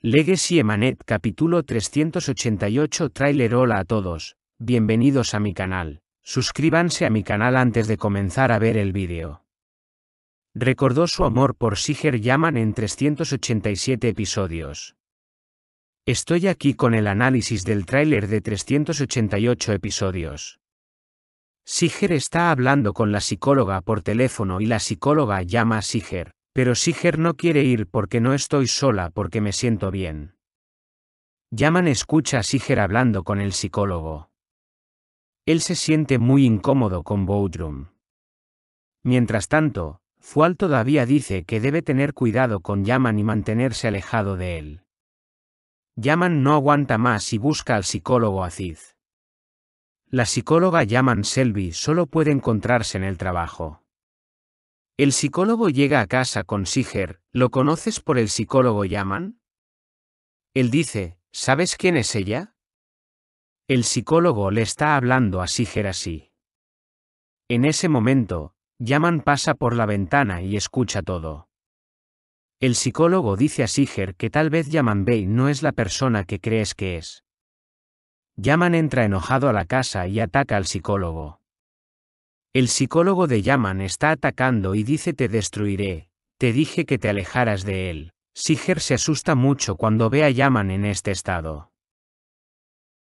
Legacy Emanet capítulo 388 Trailer Hola a todos, bienvenidos a mi canal. Suscríbanse a mi canal antes de comenzar a ver el vídeo. Recordó su amor por Siger Yaman en 387 episodios. Estoy aquí con el análisis del tráiler de 388 episodios. Siger está hablando con la psicóloga por teléfono y la psicóloga llama a Siger. Pero Siger no quiere ir porque no estoy sola porque me siento bien. Yaman escucha a Siger hablando con el psicólogo. Él se siente muy incómodo con Bodrum. Mientras tanto, Fual todavía dice que debe tener cuidado con Yaman y mantenerse alejado de él. Yaman no aguanta más y busca al psicólogo Aziz. La psicóloga Yaman Selby solo puede encontrarse en el trabajo. El psicólogo llega a casa con Siger, ¿lo conoces por el psicólogo Yaman? Él dice, ¿sabes quién es ella? El psicólogo le está hablando a Siger así. En ese momento, Yaman pasa por la ventana y escucha todo. El psicólogo dice a Siger que tal vez Yaman Bey no es la persona que crees que es. Yaman entra enojado a la casa y ataca al psicólogo. El psicólogo de Yaman está atacando y dice te destruiré, te dije que te alejaras de él. Siger se asusta mucho cuando ve a Yaman en este estado.